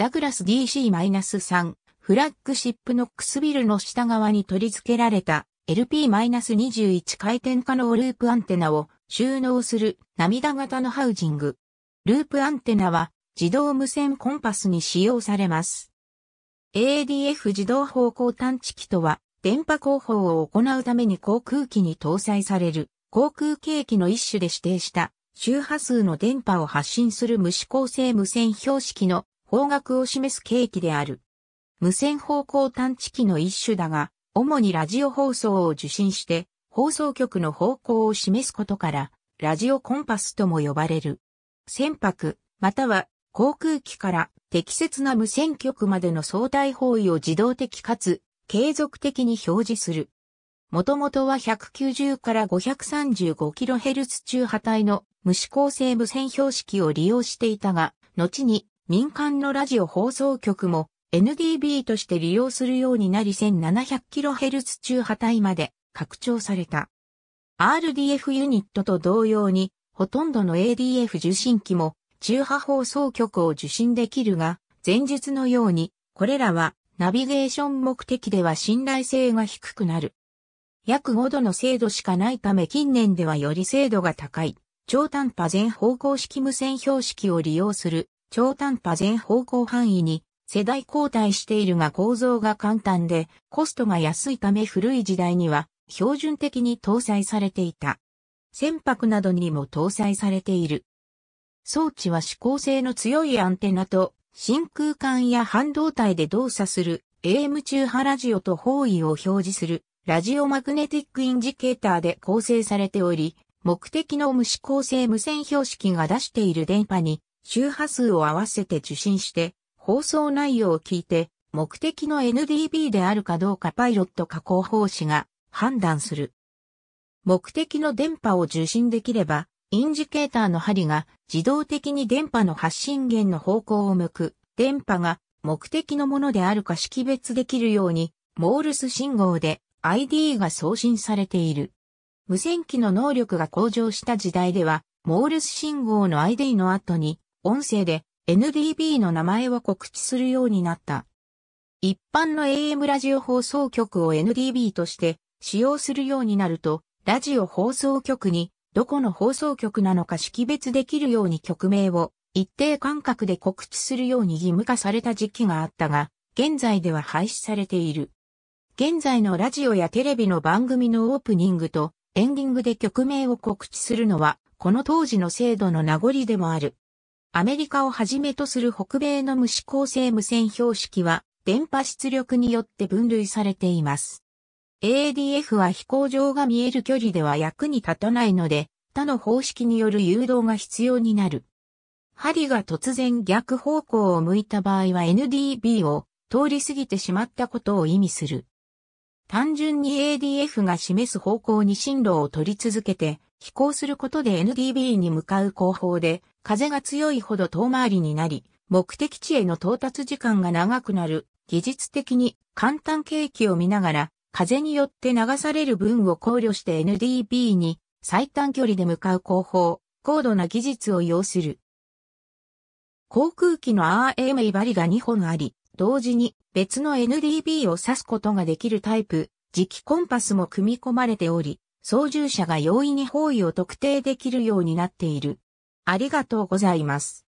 ダグラス DC-3 フラッグシップノックスビルの下側に取り付けられた LP-21 回転可能ループアンテナを収納する涙型のハウジング。ループアンテナは自動無線コンパスに使用されます。ADF 自動方向探知機とは電波広報を行うために航空機に搭載される航空計器の一種で指定した周波数の電波を発信する無指向性無線標識の方角を示す契機である。無線方向探知機の一種だが、主にラジオ放送を受信して、放送局の方向を示すことから、ラジオコンパスとも呼ばれる。船舶、または航空機から適切な無線局までの相対方位を自動的かつ継続的に表示する。もともとは190から 535kHz 中波帯の無指向性無線標識を利用していたが、後に民間のラジオ放送局も NDB として利用するようになり 1700kHz 中波帯まで拡張された。RDF ユニットと同様に、ほとんどの ADF 受信機も中波放送局を受信できるが、前述のように、これらはナビゲーション目的では信頼性が低くなる。約5度の精度しかないため近年ではより精度が高い、超短波全方向式無線標識を利用する超短波全方向範囲に世代交代しているが構造が簡単でコストが安いため古い時代には標準的に搭載されていた。船舶などにも搭載されている。装置は指向性の強いアンテナと真空管や半導体で動作する AM 中波ラジオと方位を表示するラジオマグネティックインジケーターで構成されており、目的の無指向性無線標識が出している電波に周波数を合わせて受信して、放送内容を聞いて、目的の NDB であるかどうかパイロット加工法師が判断する。目的の電波を受信できれば、インジケーターの針が自動的に電波の発信源の方向を向く、電波が目的のものであるか識別できるように、モールス信号で ID が送信されている。無線機の能力が向上した時代では、モールス信号の ID の後に音声で NDB の名前を告知するようになった。一般の AM ラジオ放送局を NDB として使用するようになると、ラジオ放送局にどこの放送局なのか識別できるように曲名を一定間隔で告知するように義務化された時期があったが、現在では廃止されている。現在のラジオやテレビの番組のオープニングとエンディングで曲名を告知するのは、この当時の制度の名残でもある。アメリカをはじめとする北米の無指向性無線標識は、電波出力によって分類されています。AADF は飛行場が見える距離では役に立たないので、他の方式による誘導が必要になる。針が突然逆方向を向いた場合は NDB を通り過ぎてしまったことを意味する。単純に ADF が示す方向に進路を取り続けて、飛行することで NDB に向かう後方で、風が強いほど遠回りになり、目的地への到達時間が長くなる、技術的に簡単景気を見ながら、風によって流される分を考慮して NDB に最短距離で向かう後方、高度な技術を要する。航空機の RM いばりが2本あり、同時に別の NDB を指すことができるタイプ、磁気コンパスも組み込まれており、操縦者が容易に方位を特定できるようになっている。ありがとうございます。